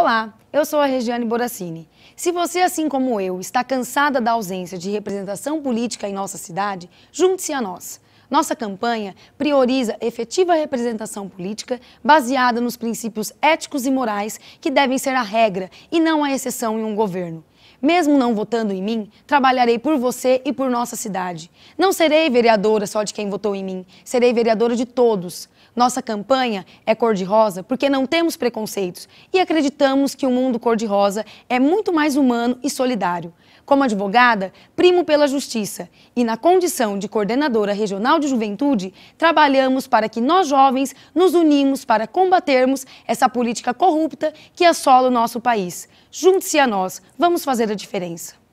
Olá, eu sou a Regiane Boracini. Se você, assim como eu, está cansada da ausência de representação política em nossa cidade, junte-se a nós. Nossa campanha prioriza efetiva representação política baseada nos princípios éticos e morais que devem ser a regra e não a exceção em um governo. Mesmo não votando em mim, trabalharei por você e por nossa cidade. Não serei vereadora só de quem votou em mim, serei vereadora de todos. Nossa campanha é cor-de-rosa porque não temos preconceitos e acreditamos que o mundo cor-de-rosa é muito mais humano e solidário. Como advogada, primo pela justiça e, na condição de coordenadora regional de juventude, trabalhamos para que nós jovens nos unimos para combatermos essa política corrupta que assola o nosso país. Junte-se a nós, vamos fazer fazer a diferença.